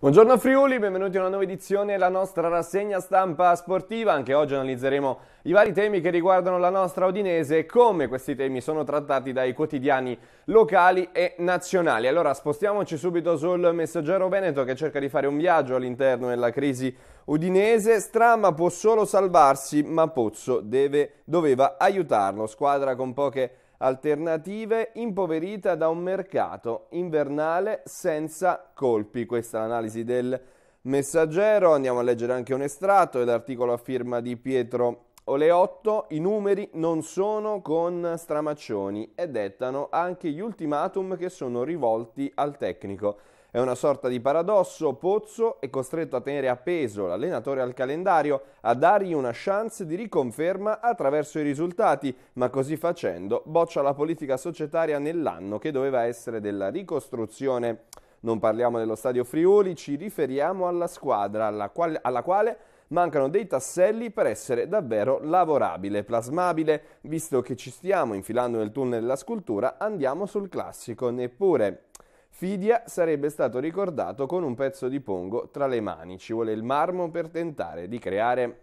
Buongiorno Friuli, benvenuti a una nuova edizione della nostra rassegna stampa sportiva. Anche oggi analizzeremo i vari temi che riguardano la nostra Udinese e come questi temi sono trattati dai quotidiani locali e nazionali. Allora spostiamoci subito sul messaggero Veneto che cerca di fare un viaggio all'interno della crisi Udinese, Stramma può solo salvarsi, ma Pozzo deve, doveva aiutarlo. Squadra con poche alternative impoverita da un mercato invernale senza colpi. Questa è l'analisi del messaggero. Andiamo a leggere anche un estratto dell'articolo a firma di Pietro Oleotto. I numeri non sono con stramaccioni e dettano anche gli ultimatum che sono rivolti al tecnico. È una sorta di paradosso, Pozzo è costretto a tenere appeso l'allenatore al calendario, a dargli una chance di riconferma attraverso i risultati, ma così facendo boccia la politica societaria nell'anno che doveva essere della ricostruzione. Non parliamo dello stadio Friuli, ci riferiamo alla squadra alla quale, alla quale mancano dei tasselli per essere davvero lavorabile, plasmabile. Visto che ci stiamo infilando nel tunnel della scultura, andiamo sul classico, neppure. Fidia sarebbe stato ricordato con un pezzo di pongo tra le mani, ci vuole il marmo per tentare di creare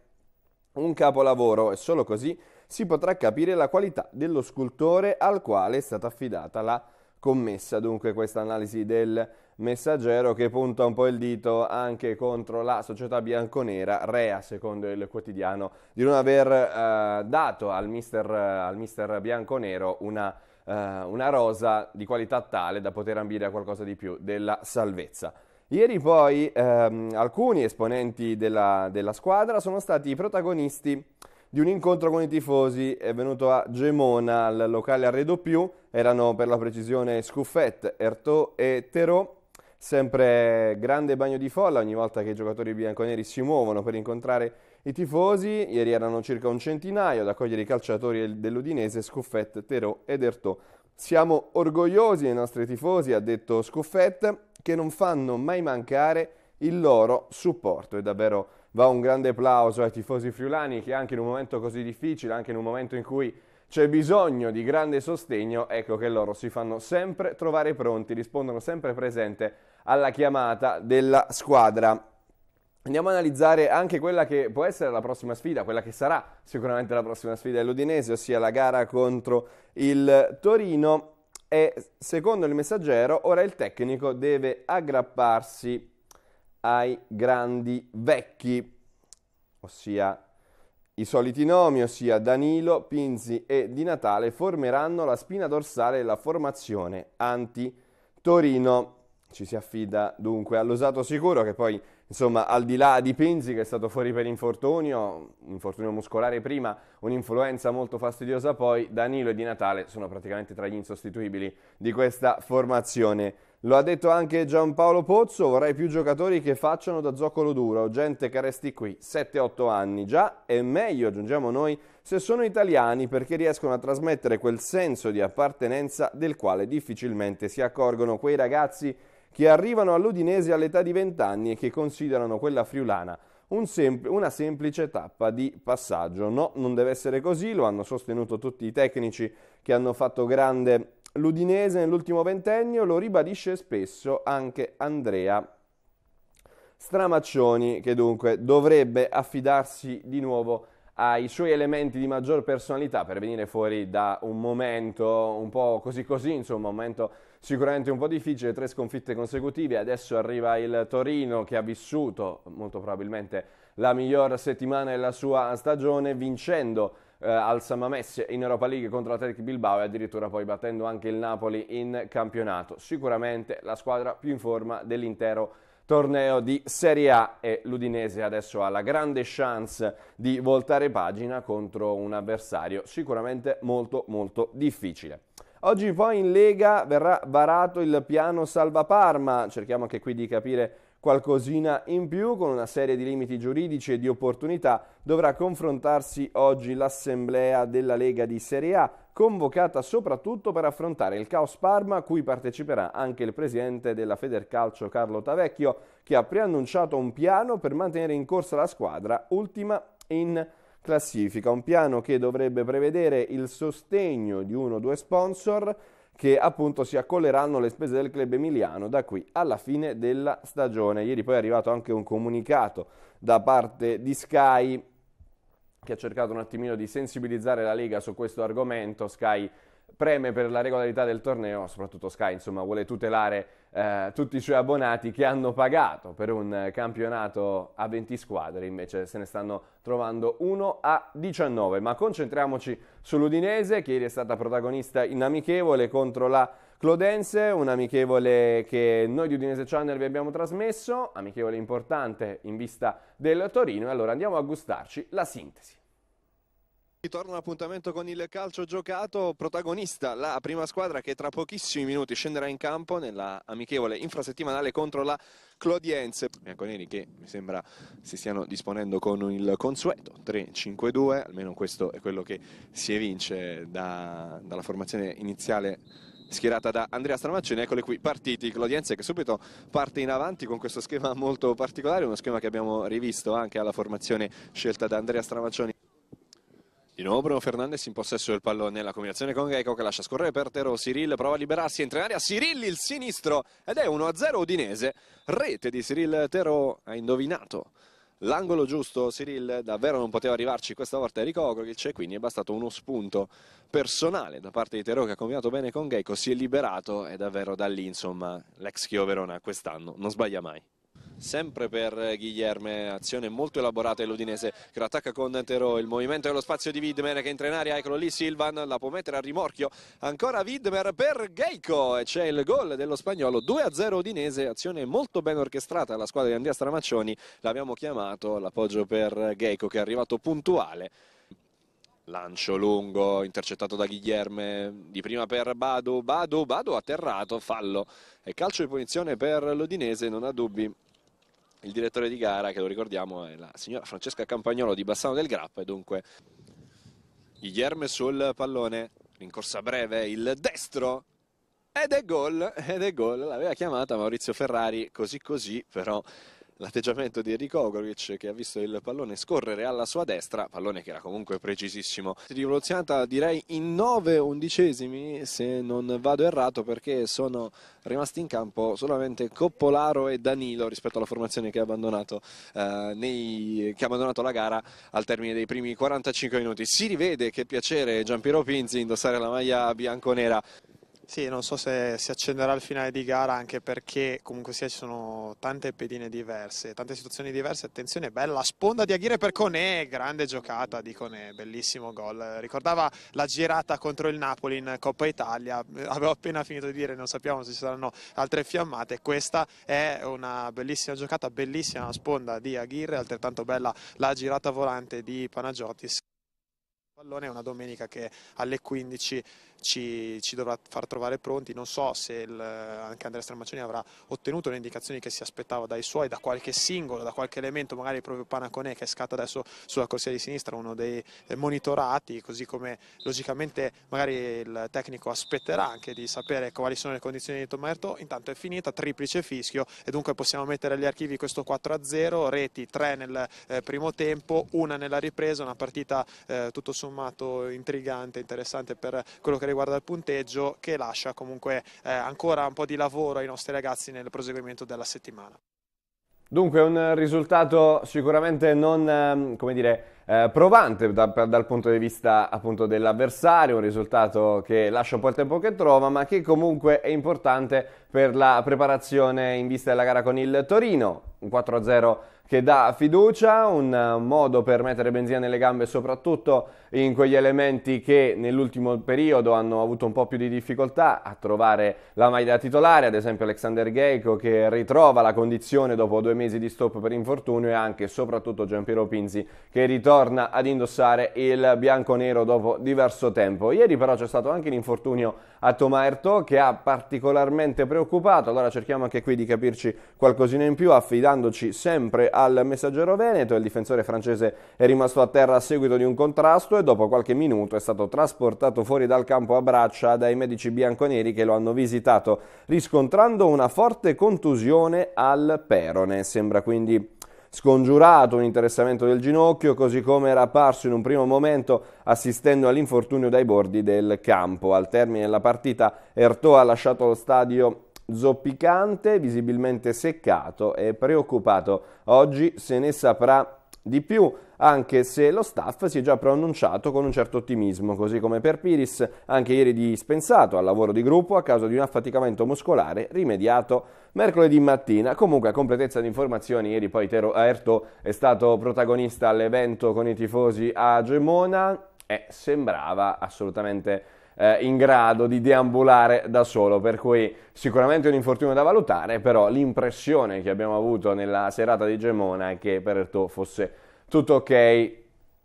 un capolavoro e solo così si potrà capire la qualità dello scultore al quale è stata affidata la commessa. Dunque questa analisi del messaggero che punta un po' il dito anche contro la società bianconera, rea secondo il quotidiano, di non aver eh, dato al mister, al mister bianconero una eh, una rosa di qualità tale da poter ambire a qualcosa di più della salvezza. Ieri poi ehm, alcuni esponenti della, della squadra sono stati i protagonisti di un incontro con i tifosi è venuto a Gemona al locale Arredo Più, erano per la precisione Scuffet, Erto e Terò, sempre grande bagno di folla ogni volta che i giocatori bianconeri si muovono per incontrare i tifosi ieri erano circa un centinaio ad accogliere i calciatori dell'Udinese Scuffet, Terò ed Ertò. Siamo orgogliosi dei nostri tifosi, ha detto Scuffet, che non fanno mai mancare il loro supporto. E davvero va un grande applauso ai tifosi friulani che anche in un momento così difficile, anche in un momento in cui c'è bisogno di grande sostegno, ecco che loro si fanno sempre trovare pronti, rispondono sempre presente alla chiamata della squadra. Andiamo a analizzare anche quella che può essere la prossima sfida, quella che sarà sicuramente la prossima sfida dell'Udinese, ossia la gara contro il Torino. E secondo il messaggero, ora il tecnico deve aggrapparsi ai grandi vecchi, ossia i soliti nomi, ossia Danilo, Pinzi e Di Natale, formeranno la spina dorsale della formazione anti-Torino. Ci si affida dunque all'usato sicuro che poi Insomma, al di là di Pinzi che è stato fuori per infortunio, un infortunio muscolare prima, un'influenza molto fastidiosa poi, Danilo e Di Natale sono praticamente tra gli insostituibili di questa formazione. Lo ha detto anche Giampaolo Pozzo, vorrei più giocatori che facciano da zoccolo duro, gente che resti qui 7-8 anni già è meglio, aggiungiamo noi, se sono italiani perché riescono a trasmettere quel senso di appartenenza del quale difficilmente si accorgono quei ragazzi che arrivano all'Udinese all'età di 20 anni e che considerano quella friulana un sempl- una semplice tappa di passaggio. No, non deve essere così, lo hanno sostenuto tutti i tecnici che hanno fatto grande l'Udinese nell'ultimo ventennio, lo ribadisce spesso anche Andrea Stramaccioni, che dunque dovrebbe affidarsi di nuovo ai suoi elementi di maggior personalità per venire fuori da un momento un po' così così, insomma, un momento Sicuramente un po' difficile, tre sconfitte consecutive, adesso arriva il Torino che ha vissuto molto probabilmente la miglior settimana della sua stagione vincendo eh, al Samamesse in Europa League contro l'Athletic Bilbao e addirittura poi battendo anche il Napoli in campionato. Sicuramente la squadra più in forma dell'intero torneo di Serie A e l'Udinese adesso ha la grande chance di voltare pagina contro un avversario sicuramente molto molto difficile. Oggi poi in Lega verrà varato il piano Salva Parma, cerchiamo anche qui di capire qualcosina in più, con una serie di limiti giuridici e di opportunità, dovrà confrontarsi oggi l'assemblea della Lega di Serie A, convocata soprattutto per affrontare il caos Parma, a cui parteciperà anche il presidente della Federcalcio Carlo Tavecchio, che ha preannunciato un piano per mantenere in corsa la squadra, ultima in Lega classifica, un piano che dovrebbe prevedere il sostegno di uno o due sponsor che appunto si accolleranno le spese del club emiliano da qui alla fine della stagione. Ieri poi è arrivato anche un comunicato da parte di Sky che ha cercato un attimino di sensibilizzare la Lega su questo argomento. Sky preme per la regolarità del torneo, soprattutto Sky insomma, vuole tutelare eh, tutti i suoi abbonati che hanno pagato per un campionato a 20 squadre, invece se ne stanno trovando 1 a 19. Ma concentriamoci sull'Udinese che ieri è stata protagonista in amichevole contro la Clodense, un amichevole che noi di Udinese Channel vi abbiamo trasmesso, amichevole importante in vista del Torino e allora andiamo a gustarci la sintesi. Ritorno all'appuntamento con il calcio giocato, protagonista la prima squadra che tra pochissimi minuti scenderà in campo nella amichevole infrasettimanale contro la Clodiense. Bianconeri che mi sembra si stiano disponendo con il consueto 3-5-2, almeno questo è quello che si evince da, dalla formazione iniziale schierata da Andrea Stramaccini, eccole qui partiti, Clodiense che subito parte in avanti con questo schema molto particolare, uno schema che abbiamo rivisto anche alla formazione scelta da Andrea Stramaccioni. Di nuovo Bruno Fernandes in possesso del pallone, nella combinazione con Geico che lascia scorrere per Tero, Cyril prova a liberarsi, entra in area, Cyril il sinistro ed è 1-0 Udinese, rete di Cyril Tero ha indovinato l'angolo giusto, Cyril davvero non poteva arrivarci questa volta Enrico Ogrovic e quindi è bastato uno spunto personale da parte di Tero che ha combinato bene con Geico, si è liberato e davvero da lì insomma l'ex Chio Verona quest'anno non sbaglia mai sempre per Guilherme, azione molto elaborata dell'Udinese che lo attacca con Terò, il movimento dello spazio di Widmer che entra in aria, eccolo lì Silvan, la può mettere a rimorchio, ancora Widmer per Geico e c'è il gol dello spagnolo 2-0 Udinese, azione molto ben orchestrata alla squadra di Andrea Stramaccioni, l'abbiamo chiamato, l'appoggio per Geico che è arrivato puntuale. Lancio lungo, intercettato da Guilherme, di prima per Badu, Badu, Badu atterrato, fallo e calcio di punizione per l'Odinese, non ha dubbi, il direttore di gara, che lo ricordiamo, è la signora Francesca Campagnolo di Bassano del Grappa e dunque Guillerme sul pallone, rincorsa breve, il destro ed è gol, ed è gol, l'aveva chiamata Maurizio Ferrari, così così però l'atteggiamento di Enrico Ogoric che ha visto il pallone scorrere alla sua destra, pallone che era comunque precisissimo. Si è rivoluzionata direi in 9 undicesimi se non vado errato perché sono rimasti in campo solamente Coppolaro e Danilo rispetto alla formazione che ha abbandonato, eh, nei, che ha abbandonato la gara al termine dei primi 45 minuti. Si rivede che piacere Giampiero Pinzi indossare la maglia bianconera. Sì, non so se si accenderà il finale di gara anche perché comunque sia ci sono tante pedine diverse, tante situazioni diverse. Attenzione, bella sponda di Aguirre per Conè, grande giocata di Conè, bellissimo gol. Ricordava la girata contro il Napoli in Coppa Italia, eh, avevo appena finito di dire, non sappiamo se ci saranno altre fiammate. Questa è una bellissima giocata, bellissima sponda di Aguirre, altrettanto bella la girata volante di Panagiotis. Il Pallone è una domenica che alle 15 ci, ci dovrà far trovare pronti. Non so se il, anche Andrea Stramacioni avrà ottenuto le indicazioni che si aspettava dai suoi, da qualche singolo, da qualche elemento, magari proprio Panacone che è scatta adesso sulla corsia di sinistra, uno dei eh, monitorati, così come logicamente magari il tecnico aspetterà anche di sapere quali sono le condizioni di Tomerto. Intanto è finita, triplice fischio e dunque possiamo mettere agli archivi questo 4-0, reti 3 nel eh, primo tempo, una nella ripresa, una partita eh, tutto sommato intrigante, interessante per quello che riguarda riguarda il punteggio che lascia comunque eh, ancora un po' di lavoro ai nostri ragazzi nel proseguimento della settimana. Dunque un risultato sicuramente non, ehm, come dire, eh, provante da, per, dal punto di vista appunto dell'avversario, un risultato che lascia un po' il tempo che trova, ma che comunque è importante per la preparazione in vista della gara con il Torino, un 4-0 che dà fiducia, un eh, modo per mettere benzina nelle gambe soprattutto in quegli elementi che nell'ultimo periodo hanno avuto un po' più di difficoltà a trovare la maglia titolare, ad esempio Alexander Geico che ritrova la condizione dopo due mesi di stop per infortunio e anche e soprattutto Giampiero Pinzi che ritorna ad indossare il bianco-nero dopo diverso tempo. Ieri però c'è stato anche l'infortunio a Thomas Erto che ha particolarmente preoccupato. Allora cerchiamo anche qui di capirci qualcosina in più affidandoci sempre al messaggero veneto. Il difensore francese è rimasto a terra a seguito di un contrasto e dopo qualche minuto è stato trasportato fuori dal campo a braccia dai medici bianconeri che lo hanno visitato riscontrando una forte contusione al perone. Sembra quindi scongiurato un interessamento del ginocchio, così come era apparso in un primo momento assistendo all'infortunio dai bordi del campo. Al termine della partita Ertò ha lasciato lo stadio zoppicante, visibilmente seccato e preoccupato. Oggi se ne saprà di più anche se lo staff si è già pronunciato con un certo ottimismo, così come per Piris, anche ieri dispensato al lavoro di gruppo a causa di un affaticamento muscolare rimediato mercoledì mattina. Comunque, a completezza di informazioni, ieri poi Tero Aerto è stato protagonista all'evento con i tifosi a Gemona e sembrava assolutamente eh, in grado di deambulare da solo, per cui sicuramente un infortunio da valutare, però l'impressione che abbiamo avuto nella serata di Gemona è che per Perto fosse tutto ok,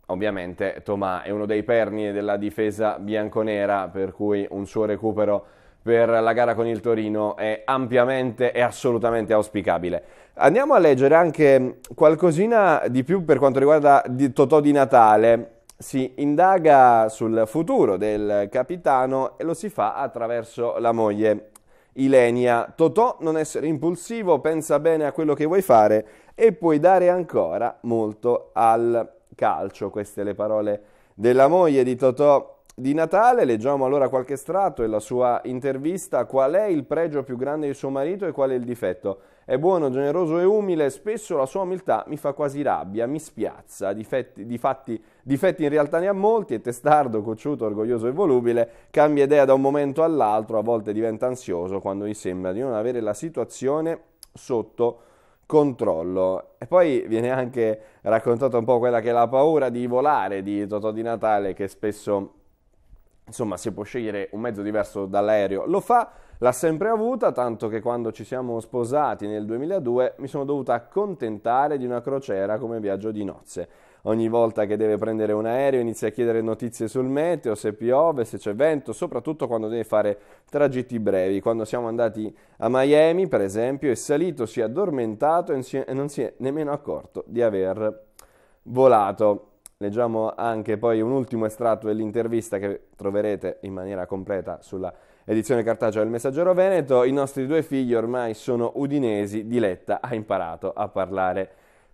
ovviamente Tomà è uno dei perni della difesa bianconera, per cui un suo recupero per la gara con il Torino è ampiamente e assolutamente auspicabile. Andiamo a leggere anche qualcosina di più per quanto riguarda di Totò di Natale. Si indaga sul futuro del capitano e lo si fa attraverso la moglie Ilenia. Totò, non essere impulsivo, pensa bene a quello che vuoi fare e puoi dare ancora molto al calcio. Queste le parole della moglie di Totò di Natale. Leggiamo allora qualche strato e la sua intervista. Qual è il pregio più grande di suo marito e qual è il difetto? È buono, generoso e umile, spesso la sua umiltà mi fa quasi rabbia, mi spiazza. Difetti, difatti, difetti in realtà ne ha molti, è testardo, cocciuto, orgoglioso e volubile, cambia idea da un momento all'altro, a volte diventa ansioso quando gli sembra di non avere la situazione sotto controllo. E poi viene anche raccontata un po' quella che è la paura di volare di Totò di Natale che spesso insomma, se può scegliere un mezzo diverso dall'aereo, lo fa. L'ha sempre avuta, tanto che quando ci siamo sposati nel 2002 mi sono dovuta accontentare di una crociera come viaggio di nozze. Ogni volta che deve prendere un aereo inizia a chiedere notizie sul meteo, se piove, se c'è vento, soprattutto quando deve fare tragitti brevi. Quando siamo andati a Miami, per esempio, è salito, si è addormentato e non si è nemmeno accorto di aver volato. Leggiamo anche poi un ultimo estratto dell'intervista che troverete in maniera completa sulla edizione cartacea del Messaggero Veneto. I nostri due figli ormai sono udinesi, Diletta ha imparato a parlare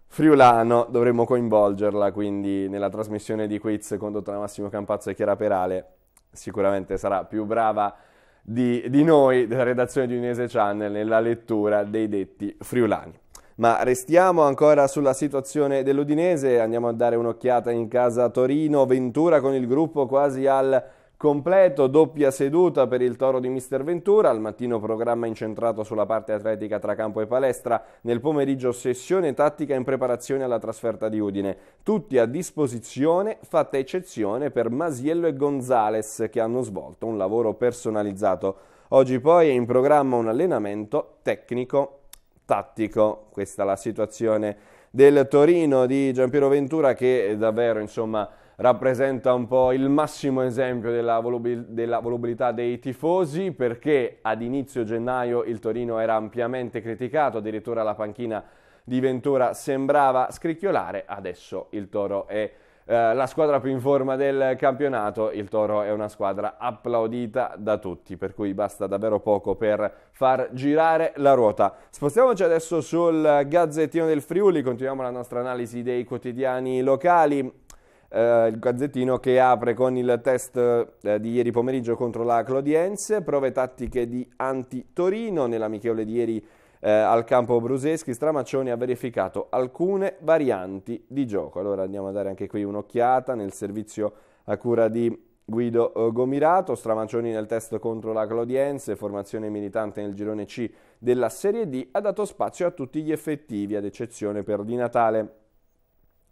friulano, dovremmo coinvolgerla quindi nella trasmissione di quiz condotta da Massimo Campazzo e Chiara Perale, sicuramente sarà più brava di, di noi della redazione di Udinese Channel nella lettura dei detti friulani. Ma restiamo ancora sulla situazione dell'Udinese, andiamo a dare un'occhiata in casa Torino, Ventura con il gruppo quasi al completo, doppia seduta per il toro di Mister Ventura, al mattino programma incentrato sulla parte atletica tra campo e palestra, nel pomeriggio sessione tattica in preparazione alla trasferta di Udine. Tutti a disposizione, fatta eccezione per Masiello e Gonzales che hanno svolto un lavoro personalizzato. Oggi poi è in programma un allenamento tecnico tattico. Questa è la situazione del Torino di Giampiero Ventura che davvero insomma rappresenta un po' il massimo esempio della, volubil della, volubilità dei tifosi perché ad inizio gennaio il Torino era ampiamente criticato, addirittura la panchina di Ventura sembrava scricchiolare, adesso il Toro è eh, la squadra più in forma del campionato, il Toro è una squadra applaudita da tutti, per cui basta davvero poco per far girare la ruota. Spostiamoci adesso sul Gazzettino del Friuli, continuiamo la nostra analisi dei quotidiani locali. Eh, il Gazzettino che apre con il test eh, di ieri pomeriggio contro la Clodiense, prove tattiche di Anti-Torino nell'amichevole di ieri eh, al campo Bruseschi, Stramaccioni ha verificato alcune varianti di gioco. Allora andiamo a dare anche qui un'occhiata nel servizio a cura di Guido eh, Gomirato, Stramaccioni nel test contro la Clodiense, formazione militante nel girone C della Serie D, ha dato spazio a tutti gli effettivi, ad eccezione per Di Natale,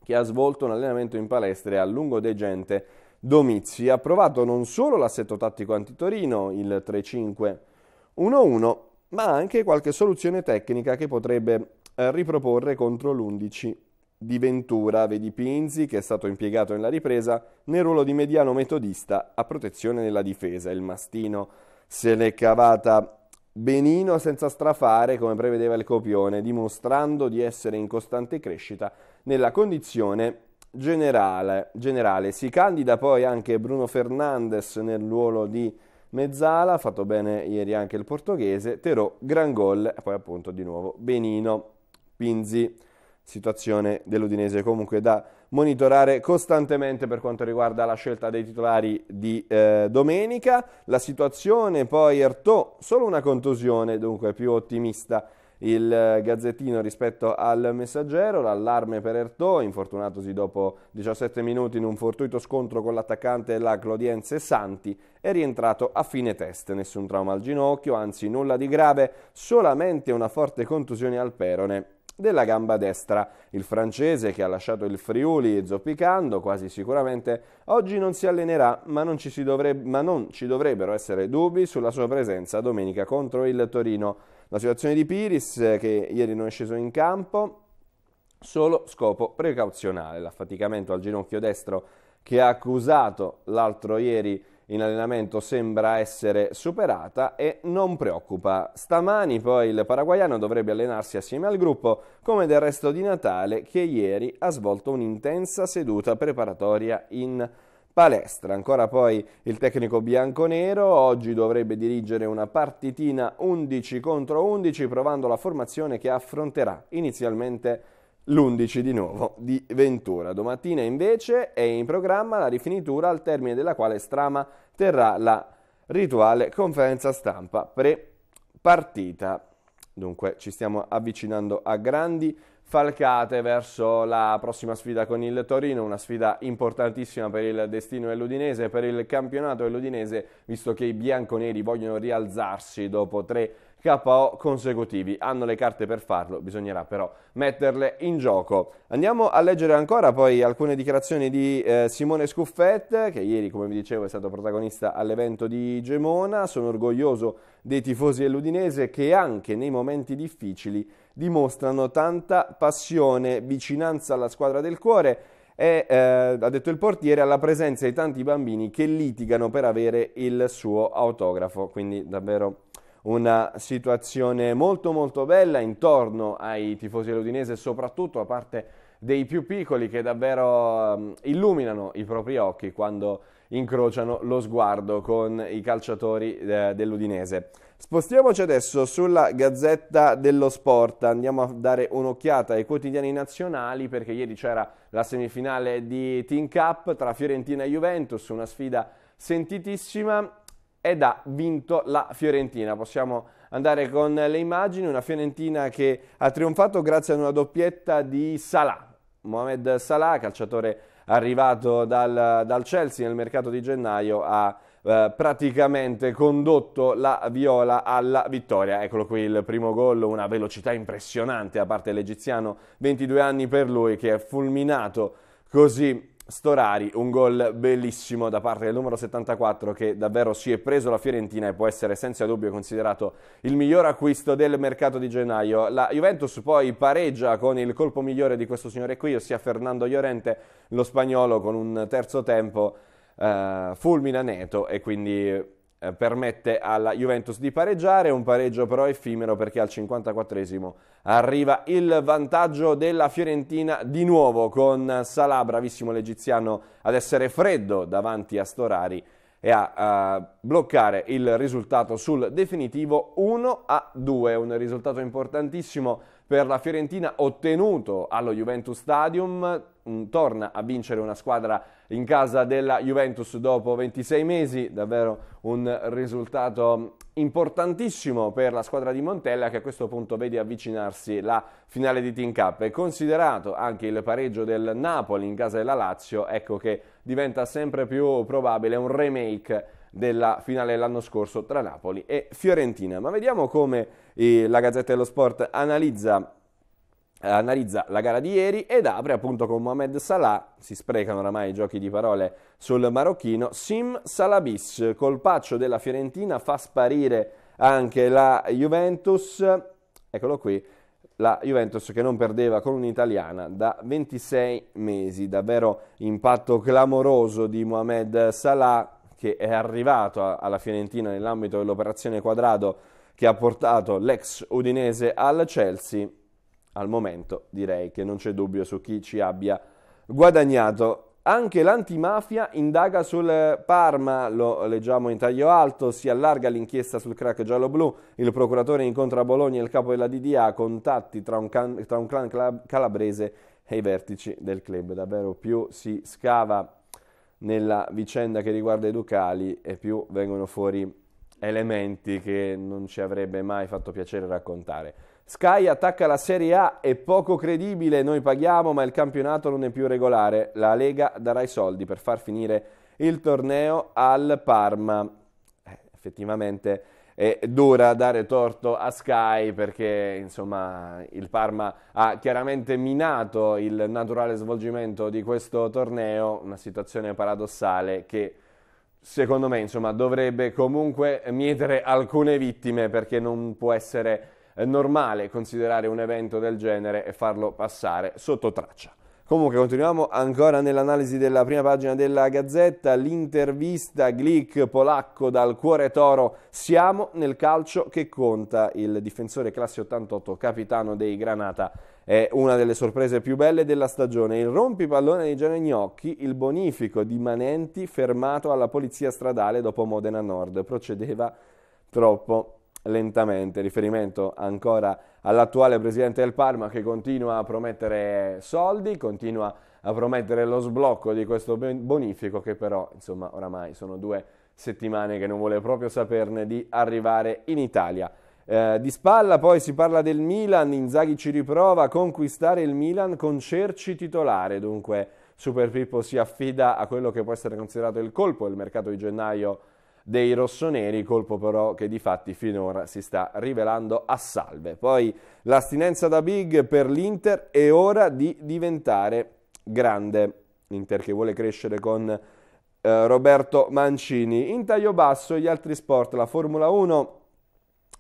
che ha svolto un allenamento in palestra e a lungo degente Domizzi. Ha provato non solo l'assetto tattico antitorino, il 3-5-1-1, ma anche qualche soluzione tecnica che potrebbe eh, riproporre contro l'11 di Ventura, vedi Pinzi che è stato impiegato nella ripresa nel ruolo di mediano metodista a protezione della difesa, il mastino se l'è cavata benino senza strafare come prevedeva il copione, dimostrando di essere in costante crescita nella condizione generale. generale. Si candida poi anche Bruno Fernandes nel ruolo di Mezzala, ha fatto bene ieri anche il portoghese, Terò, gran gol, poi appunto di nuovo Benino, Pinzi, situazione dell'Udinese comunque da monitorare costantemente per quanto riguarda la scelta dei titolari di eh, domenica, la situazione poi Ertò, solo una contusione, dunque più ottimista il eh, Gazzettino rispetto al Messaggero, l'allarme per Ertò, infortunatosi dopo 17 minuti in un fortuito scontro con l'attaccante della Clodiense Santi, è rientrato a fine test, nessun trauma al ginocchio, anzi nulla di grave, solamente una forte contusione al perone della gamba destra. Il francese che ha lasciato il Friuli zoppicando quasi sicuramente oggi non si allenerà, ma non, ci si dovrebbe, ma non ci dovrebbero essere dubbi sulla sua presenza domenica contro il Torino. La situazione di Piris eh, che ieri non è sceso in campo, solo scopo precauzionale, l'affaticamento al ginocchio destro che ha accusato l'altro ieri in allenamento sembra essere superata e non preoccupa. Stamani poi il paraguayano dovrebbe allenarsi assieme al gruppo, come del resto di Natale che ieri ha svolto un'intensa seduta preparatoria in palestra. Ancora poi il tecnico bianconero oggi dovrebbe dirigere una partitina 11 contro 11 provando la formazione che affronterà inizialmente l'11 di nuovo di Ventura. Domattina invece è in programma la rifinitura al termine della quale Strama terrà la rituale conferenza stampa pre-partita. Dunque ci stiamo avvicinando a grandi falcate verso la prossima sfida con il Torino, una sfida importantissima per il destino dell'Udinese, per il campionato dell'Udinese, visto che i bianconeri vogliono rialzarsi dopo tre KO consecutivi. Hanno le carte per farlo, bisognerà però metterle in gioco. Andiamo a leggere ancora poi alcune dichiarazioni di eh, Simone Scuffet, che ieri, come vi dicevo, è stato protagonista all'evento di Gemona. Sono orgoglioso dei tifosi dell'Udinese che anche nei momenti difficili dimostrano tanta passione, vicinanza alla squadra del cuore e, eh, ha detto il portiere, alla presenza di tanti bambini che litigano per avere il suo autografo. Quindi davvero una situazione molto molto bella intorno ai tifosi dell'Udinese, soprattutto a parte dei più piccoli che davvero ehm, illuminano i propri occhi quando incrociano lo sguardo con i calciatori eh, dell'Udinese. Spostiamoci adesso sulla Gazzetta dello Sport, andiamo a dare un'occhiata ai quotidiani nazionali perché ieri c'era la semifinale di Team Cup tra Fiorentina e Juventus, una sfida sentitissima ed ha vinto la Fiorentina. Possiamo andare con le immagini, una Fiorentina che ha trionfato grazie ad una doppietta di Salah, Mohamed Salah, calciatore arrivato dal, dal Chelsea nel mercato di gennaio, ha eh, praticamente condotto la Viola alla vittoria. Eccolo qui il primo gol, una velocità impressionante da parte dell'egiziano, 22 anni per lui che è fulminato così Storari, un gol bellissimo da parte del numero 74 che davvero si è preso la Fiorentina e può essere senza dubbio considerato il miglior acquisto del mercato di gennaio. La Juventus poi pareggia con il colpo migliore di questo signore qui, ossia Fernando Llorente, lo spagnolo con un terzo tempo eh, fulmina Neto e quindi eh, permette alla Juventus di pareggiare, un pareggio però effimero perché al 54esimo arriva il vantaggio della Fiorentina di nuovo con Salah, bravissimo l'egiziano ad essere freddo davanti a Storari e a uh, bloccare il risultato sul definitivo 1 a 2, un risultato importantissimo per la Fiorentina ottenuto allo Juventus Stadium torna a vincere una squadra in casa della Juventus dopo 26 mesi, davvero un risultato importantissimo per la squadra di Montella che a questo punto vede avvicinarsi la finale di Team Cup. E considerato anche il pareggio del Napoli in casa della Lazio, ecco che diventa sempre più probabile un remake della finale dell'anno scorso tra Napoli e Fiorentina. Ma vediamo come eh, la Gazzetta dello Sport analizza eh, analizza la gara di ieri ed apre appunto con Mohamed Salah, si sprecano oramai i giochi di parole sul marocchino, Sim Salabis, colpaccio della Fiorentina, fa sparire anche la Juventus, eccolo qui, la Juventus che non perdeva con un'italiana da 26 mesi, davvero impatto clamoroso di Mohamed Salah che è arrivato alla Fiorentina nell'ambito dell'operazione Quadrado che ha portato l'ex Udinese al Chelsea al momento direi che non c'è dubbio su chi ci abbia guadagnato. Anche l'antimafia indaga sul Parma, lo leggiamo in taglio alto, si allarga l'inchiesta sul crack giallo-blu, il procuratore incontra a Bologna il capo della DDA, contatti tra un, can, tra un clan club, calabrese e i vertici del club. Davvero più si scava nella vicenda che riguarda i Ducali e più vengono fuori elementi che non ci avrebbe mai fatto piacere raccontare. Sky attacca la Serie A, è poco credibile, noi paghiamo ma il campionato non è più regolare, la Lega darà i soldi per far finire il torneo al Parma. Eh, effettivamente è dura dare torto a Sky perché insomma il Parma ha chiaramente minato il naturale svolgimento di questo torneo, una situazione paradossale che secondo me insomma dovrebbe comunque mietere alcune vittime perché non può essere normale considerare un evento del genere e farlo passare sotto traccia. Comunque continuiamo ancora nell'analisi della prima pagina della Gazzetta, l'intervista Glick polacco dal cuore toro, siamo nel calcio che conta, il difensore classe 88 capitano dei Granata è una delle sorprese più belle della stagione, il rompipallone di Gianni Gnocchi, il bonifico di Manenti fermato alla polizia stradale dopo Modena Nord, procedeva troppo lentamente, riferimento ancora all'attuale presidente del Parma che continua a promettere soldi, continua a promettere lo sblocco di questo bonifico che però, insomma, oramai sono due settimane che non vuole proprio saperne di arrivare in Italia. Eh, di spalla poi si parla del Milan, Inzaghi ci riprova a conquistare il Milan con Cerci titolare, dunque Super Pippo si affida a quello che può essere considerato il colpo del mercato di gennaio dei rossoneri, colpo però che di fatti finora si sta rivelando a salve. Poi l'astinenza da big per l'Inter è ora di diventare grande. Inter che vuole crescere con eh, Roberto Mancini. In taglio basso gli altri sport, la Formula 1,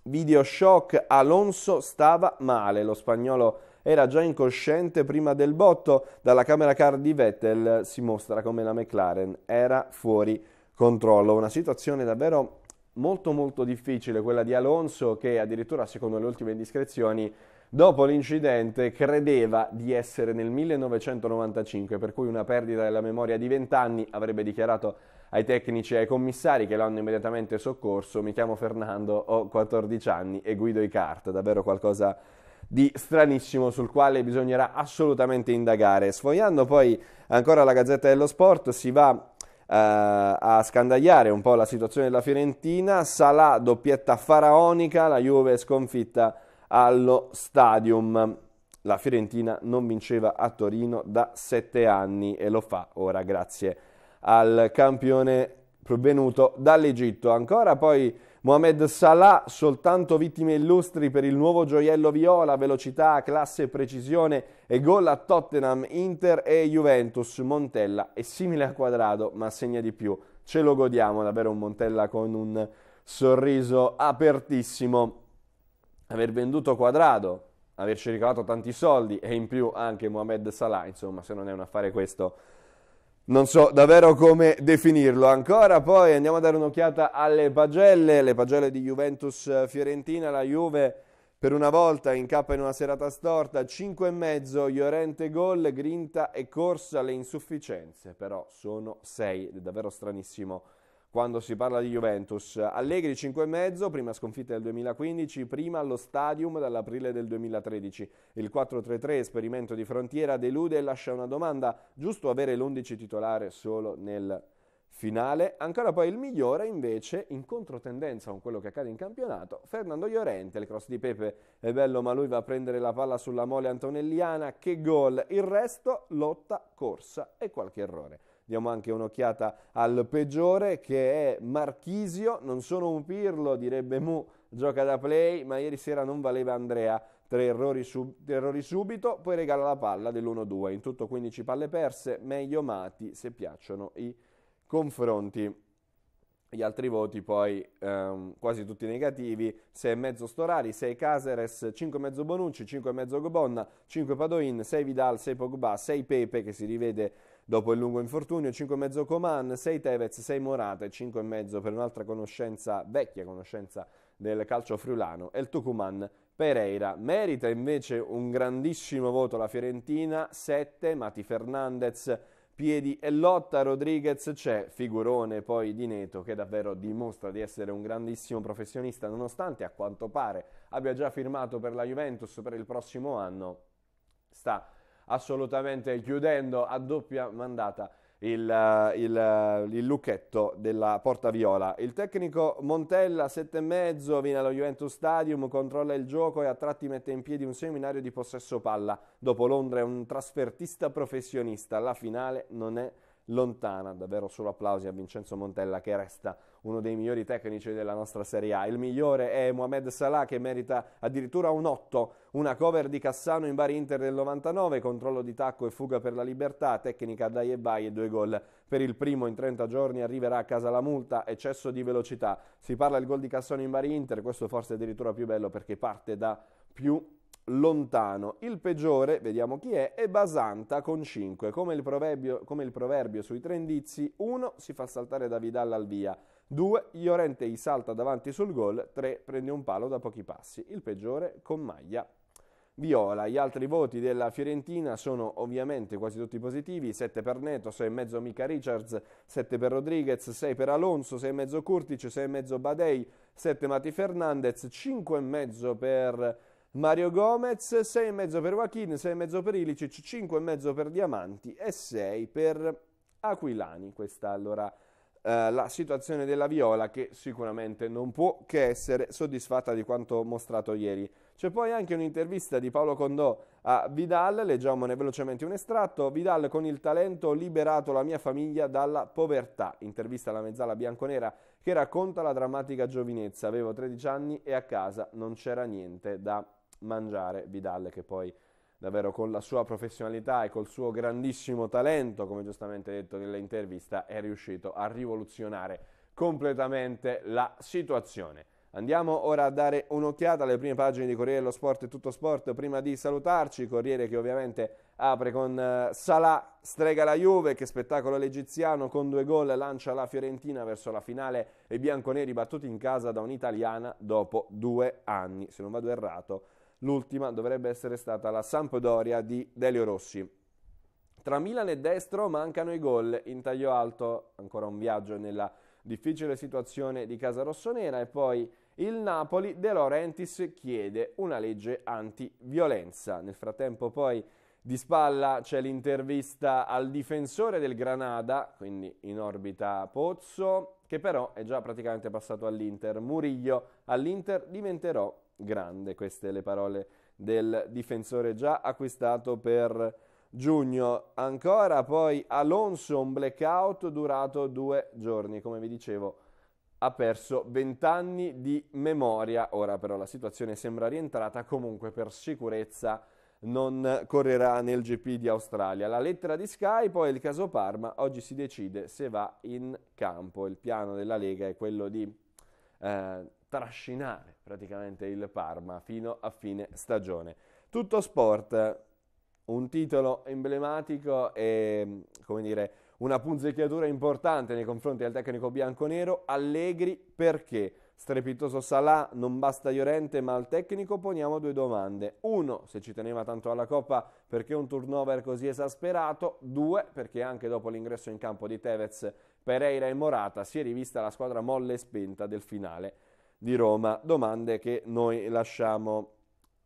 video shock, Alonso stava male, lo spagnolo era già incosciente prima del botto, dalla camera car di Vettel si mostra come la McLaren era fuori controllo. Una situazione davvero molto molto difficile, quella di Alonso che addirittura secondo le ultime indiscrezioni dopo l'incidente credeva di essere nel 1995, per cui una perdita della memoria di 20 anni avrebbe dichiarato ai tecnici e ai commissari che l'hanno immediatamente soccorso, mi chiamo Fernando, ho 14 anni e guido i kart, davvero qualcosa di stranissimo sul quale bisognerà assolutamente indagare. Sfogliando poi ancora la Gazzetta dello Sport si va eh, a scandagliare un po' la situazione della Fiorentina. Salà doppietta faraonica, la Juve sconfitta allo Stadium. La Fiorentina non vinceva a Torino da sette anni e lo fa ora grazie al campione provenuto dall'Egitto. Ancora poi Mohamed Salah, soltanto vittime illustri per il nuovo gioiello viola, velocità, classe, precisione e gol a Tottenham, Inter e Juventus. Montella è simile a Quadrado, ma segna di più. Ce lo godiamo davvero un Montella con un sorriso apertissimo. Aver venduto Quadrado, averci ricavato tanti soldi e in più anche Mohamed Salah, insomma, se non è un affare questo non so davvero come definirlo ancora. Poi andiamo a dare un'occhiata alle pagelle, le pagelle di Juventus eh, Fiorentina, la Juve per una volta incappa in una serata storta, 5 e mezzo, Llorente gol, grinta e corsa, le insufficienze però sono 6, è davvero stranissimo quando si parla di Juventus. Allegri 5,5, prima sconfitta del 2015, prima allo Stadium dall'aprile del 2013. Il 4-3-3 esperimento di frontiera delude e lascia una domanda, giusto avere l'11 titolare solo nel finale. Ancora poi il migliore invece, in controtendenza con quello che accade in campionato, Fernando Llorente, il cross di Pepe è bello ma lui va a prendere la palla sulla mole antonelliana, che gol, il resto lotta, corsa e qualche errore diamo anche un'occhiata al peggiore che è Marchisio, non sono un pirlo, direbbe Mu, gioca da play, ma ieri sera non valeva Andrea. Tre errori, sub- tre errori subito, poi regala la palla dell'1-2. In tutto 15 palle perse, meglio Mati se piacciono i confronti. Gli altri voti poi ehm, quasi tutti negativi, 6,5 Storari, 6 Caseres, 5,5 Bonucci, 5,5 Gobonna, 5 Padoin, 6 Vidal, 6 Pogba, 6 Pepe che si rivede Dopo il lungo infortunio, 5,5 Coman, 6 Tevez, 6 Morata e 5,5 per un'altra conoscenza, vecchia conoscenza del calcio friulano, El Tucuman Pereira. Merita invece un grandissimo voto la Fiorentina, 7 Mati Fernandez, Piedi e Lotta, Rodriguez c'è, figurone poi di Neto che davvero dimostra di essere un grandissimo professionista nonostante a quanto pare abbia già firmato per la Juventus per il prossimo anno. Sta assolutamente chiudendo a doppia mandata il, eh, il, eh, il lucchetto della porta viola. Il tecnico Montella, e mezzo, viene allo Juventus Stadium, controlla il gioco e a tratti mette in piedi un seminario di possesso palla. Dopo Londra è un trasfertista professionista, la finale non è lontana. Davvero solo applausi a Vincenzo Montella che resta uno dei migliori tecnici della nostra Serie A. Il migliore è Mohamed Salah che merita addirittura un 8, una cover di Cassano in Bari Inter del 99, controllo di tacco e fuga per la libertà, tecnica da vai e due gol per il primo in 30 giorni arriverà a casa la multa, eccesso di velocità. Si parla del gol di Cassano in Bari Inter, questo forse è addirittura più bello perché parte da più lontano. Il peggiore, vediamo chi è, è Basanta con 5. Come il proverbio, come il proverbio sui tre indizi, 1 si fa saltare da Vidal al via, 2 Iorente gli salta davanti sul gol, 3 prende un palo da pochi passi. Il peggiore con maglia viola. Gli altri voti della Fiorentina sono ovviamente quasi tutti positivi, 7 per Neto, 6,5 Mica Richards, 7 per Rodriguez, 6 per Alonso, 6,5 Curtic, 6,5 Badei, 7 Mati Fernandez, 5,5 per Mario Gomez, 6,5 per Joaquin, 6,5 per Ilicic, 5,5 per Diamanti e 6 per Aquilani. Questa allora eh, la situazione della Viola che sicuramente non può che essere soddisfatta di quanto mostrato ieri. C'è poi anche un'intervista di Paolo Condò a Vidal, leggiamone velocemente un estratto. Vidal con il talento ho liberato la mia famiglia dalla povertà. Intervista alla mezzala bianconera che racconta la drammatica giovinezza. Avevo 13 anni e a casa non c'era niente da mangiare Vidal che poi davvero con la sua professionalità e col suo grandissimo talento, come giustamente detto nell'intervista, è riuscito a rivoluzionare completamente la situazione. Andiamo ora a dare un'occhiata alle prime pagine di Corriere dello Sport e Tutto Sport prima di salutarci. Corriere che ovviamente apre con eh, Salah, strega la Juve, che spettacolo l'egiziano, con due gol lancia la Fiorentina verso la finale e i bianconeri battuti in casa da un'italiana dopo due anni, se non vado errato L'ultima dovrebbe essere stata la Sampdoria di Delio Rossi. Tra Milan e Destro mancano i gol in taglio alto, ancora un viaggio nella difficile situazione di Casa Rossonera e poi il Napoli De Laurentiis chiede una legge antiviolenza. Nel frattempo poi di spalla c'è l'intervista al difensore del Granada, quindi in orbita Pozzo, che però è già praticamente passato all'Inter. Muriglio all'Inter diventerò grande, queste le parole del difensore già acquistato per giugno. Ancora poi Alonso, un blackout durato due giorni, come vi dicevo ha perso 20 anni di memoria, ora però la situazione sembra rientrata, comunque per sicurezza non correrà nel GP di Australia. La lettera di Sky, poi il caso Parma, oggi si decide se va in campo. Il piano della Lega è quello di eh, trascinare praticamente il Parma fino a fine stagione. Tutto sport, un titolo emblematico e come dire una punzecchiatura importante nei confronti del tecnico bianconero Allegri perché Strepitoso Salà, non basta Llorente, ma al tecnico poniamo due domande. Uno, se ci teneva tanto alla Coppa, perché un turnover così esasperato? Due, perché anche dopo l'ingresso in campo di Tevez, Pereira e Morata si è rivista la squadra molle e spenta del finale di Roma. Domande che noi lasciamo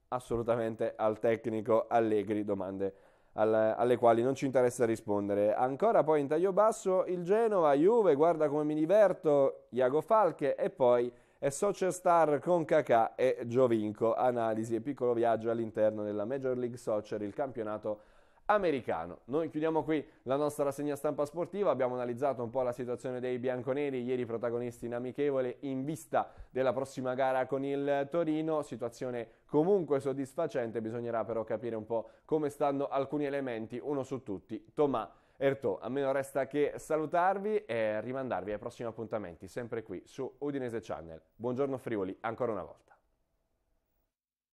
assolutamente al tecnico Allegri, domande alle quali non ci interessa rispondere. Ancora poi in taglio basso il Genova, Juve, guarda come mi diverto, Iago Falche e poi e Soccer Star con Kakà e Giovinco. Analisi e piccolo viaggio all'interno della Major League Soccer, il campionato americano. Noi chiudiamo qui la nostra rassegna stampa sportiva, abbiamo analizzato un po' la situazione dei bianconeri, ieri protagonisti in amichevole in vista della prossima gara con il Torino, situazione comunque soddisfacente, bisognerà però capire un po' come stanno alcuni elementi, uno su tutti, Tomà Ertò. A me non resta che salutarvi e rimandarvi ai prossimi appuntamenti, sempre qui su Udinese Channel. Buongiorno Friuli, ancora una volta.